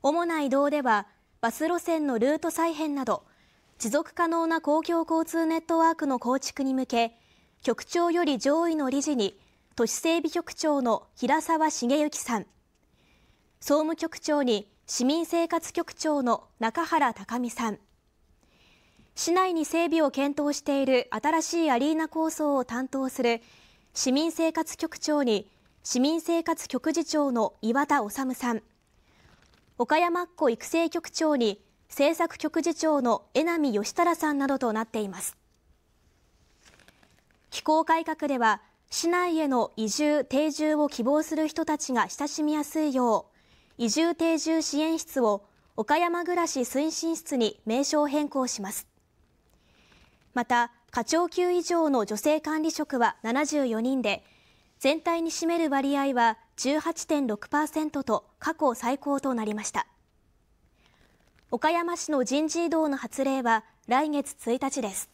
主な移動ではバス路線のルート再編など持続可能な公共交通ネットワークの構築に向け局長より上位の理事に都市整備局長の平沢茂之さん総務局長に市民生活局長の中原貴美さん市内に整備を検討している新しいアリーナ構想を担当する市民生活局長に市民生活局次長の岩田修さん岡山っ子育成局長に政策局次長の江波義忠さんなどとなっています気候改革では市内への移住定住を希望する人たちが親しみやすいよう移住定住支援室を岡山暮らし推進室に名称変更しますまた課長級以上の女性管理職は74人で全体に占める割合は18.6％と過去最高となりました岡山市の人事異動の発令は来月1日です